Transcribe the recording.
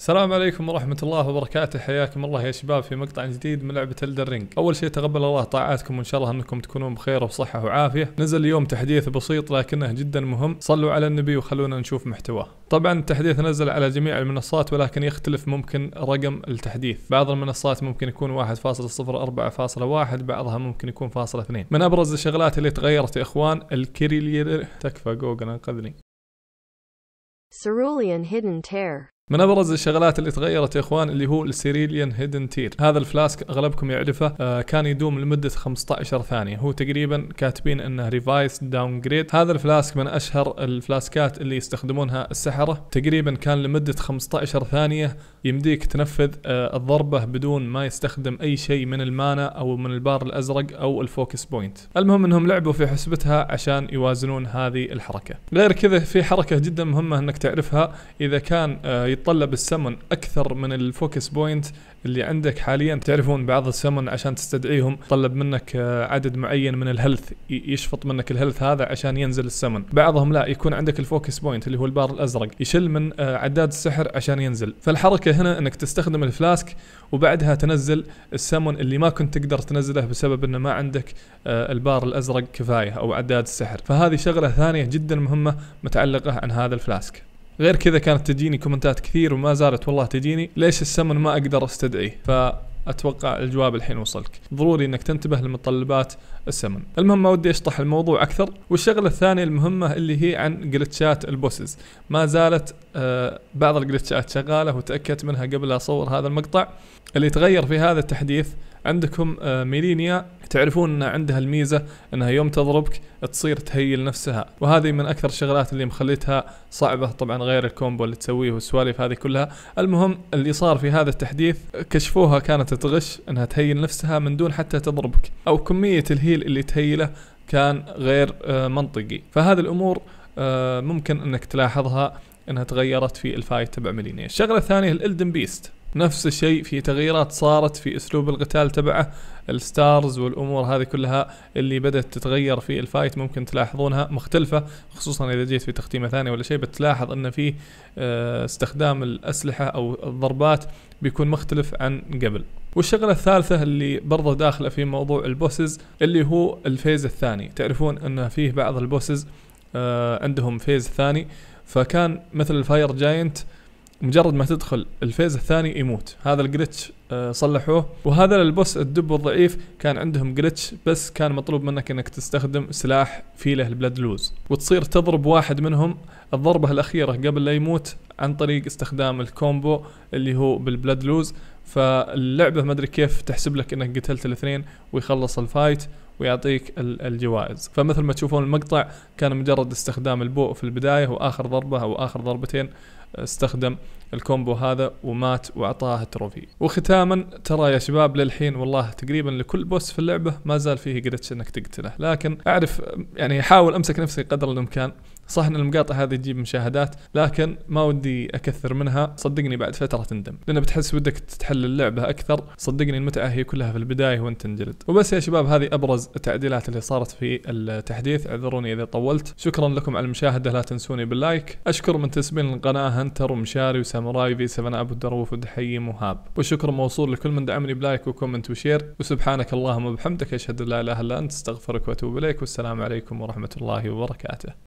السلام عليكم ورحمة الله وبركاته حياكم الله يا شباب في مقطع جديد من لعبة الدرينج أول شيء تقبل الله طاعاتكم وإن شاء الله أنكم تكونون بخير وصحة وعافية نزل اليوم تحديث بسيط لكنه جدا مهم صلوا على النبي وخلونا نشوف محتواه طبعا التحديث نزل على جميع المنصات ولكن يختلف ممكن رقم التحديث بعض المنصات ممكن يكون 1.04.1 بعضها ممكن يكون فاصلة 2 من أبرز الشغلات اللي تغيرت يا إخوان الكريلير تكفى جوجل أنقذني Cerulean Hidden Tear من ابرز الشغلات اللي تغيرت يا اخوان اللي هو السيريليان هيدن تير هذا الفلاسك اغلبكم يعرفه آه، كان يدوم لمده 15 ثانيه هو تقريبا كاتبين انه ريفايس داون جريد هذا الفلاسك من اشهر الفلاسكات اللي يستخدمونها السحره تقريبا كان لمده 15 ثانيه يمديك تنفذ آه، الضربه بدون ما يستخدم اي شيء من المانا او من البار الازرق او الفوكس بوينت المهم انهم لعبوا في حسبتها عشان يوازنون هذه الحركه غير كذا في حركه جدا مهمه انك تعرفها اذا كان آه، يتطلب السمن اكثر من الفوكس بوينت اللي عندك حاليا تعرفون بعض السمن عشان تستدعيهم طلب منك آه، عدد معين من الهيلث يشفط منك الهيلث هذا عشان ينزل السمن بعضهم لا يكون عندك الفوكس بوينت اللي هو البار الازرق يشل من آه، عداد السحر عشان ينزل فالحركه هنا انك تستخدم الفلاسك وبعدها تنزل السمن اللي ما كنت تقدر تنزله بسبب انه ما عندك آه، البار الازرق كفايه او عداد السحر فهذه شغله ثانيه جدا مهمه متعلقه عن هذا الفلاسك غير كذا كانت تجيني كومنتات كثير وما زالت والله تجيني ليش السمن ما اقدر استدعيه ف اتوقع الجواب الحين وصلك ضروري انك تنتبه لمتطلبات السمن المهم ما ودي اشطح الموضوع اكثر والشغله الثانيه المهمه اللي هي عن جلتشات البوسز ما زالت آه، بعض الجلتشات شغاله وتاكدت منها قبل اصور هذا المقطع اللي تغير في هذا التحديث عندكم آه، ميلينيا تعرفون ان عندها الميزه انها يوم تضربك تصير تهيل نفسها وهذه من اكثر الشغلات اللي مخليتها صعبه طبعا غير الكومبو اللي تسويه والسواليف هذه كلها المهم اللي صار في هذا التحديث كشفوها كانت تغش انها تهيل نفسها من دون حتى تضربك او كميه الهيل اللي تهيله كان غير آه، منطقي فهذه الامور آه، ممكن انك تلاحظها انها تغيرت في الفايت تبع ميلينيا الشغله الثانيه الالدن بيست نفس الشيء في تغييرات صارت في اسلوب القتال تبعه الستارز والامور هذه كلها اللي بدات تتغير في الفايت ممكن تلاحظونها مختلفه خصوصا اذا جيت في تختيمه ثانيه ولا شيء بتلاحظ ان في آه، استخدام الاسلحه او الضربات بيكون مختلف عن قبل والشغله الثالثه اللي برضه داخله في موضوع البوسز اللي هو الفيز الثاني تعرفون ان فيه بعض البوسز آه، عندهم فيز ثاني فكان مثل الفاير جاينت مجرد ما تدخل الفيز الثاني يموت هذا الجلتش آه، صلحوه وهذا البوس الدب الضعيف كان عندهم جلتش بس كان مطلوب منك انك تستخدم سلاح فيه له البلاد لوز وتصير تضرب واحد منهم الضربة الاخيرة قبل لا يموت عن طريق استخدام الكومبو اللي هو بالبلاد لوز فاللعبة ما ادري كيف تحسب لك انك قتلت الاثنين ويخلص الفايت ويعطيك الجوائز فمثل ما تشوفون المقطع كان مجرد استخدام البوء في البداية وآخر ضربة أو آخر ضربتين استخدم الكومبو هذا ومات واعطاه التروفي وختاما ترى يا شباب للحين والله تقريبا لكل بوس في اللعبه ما زال فيه جريتش انك تقتله لكن اعرف يعني احاول امسك نفسي قدر الامكان صح ان المقاطع هذه تجيب مشاهدات لكن ما ودي اكثر منها صدقني بعد فتره تندم لان بتحس ودك تحل اللعبه اكثر صدقني المتعه هي كلها في البدايه وانت تنجلد وبس يا شباب هذه ابرز التعديلات اللي صارت في التحديث اعذروني اذا طولت شكرا لكم على المشاهده لا تنسوني باللايك اشكر منتسبين القناه هنتر ومشاري وساموراي في 7 ابو الدروف ودحي مهاب وشكر موصول لكل من دعمني بلايك وكومنت وشير وسبحانك اللهم وبحمدك اشهد ان لا اله الا انت استغفرك واتوب اليك والسلام عليكم ورحمه الله وبركاته